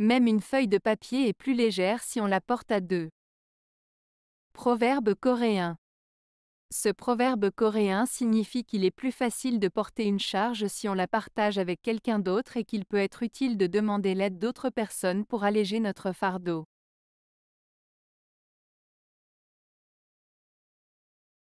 Même une feuille de papier est plus légère si on la porte à deux. Proverbe coréen. Ce proverbe coréen signifie qu'il est plus facile de porter une charge si on la partage avec quelqu'un d'autre et qu'il peut être utile de demander l'aide d'autres personnes pour alléger notre fardeau.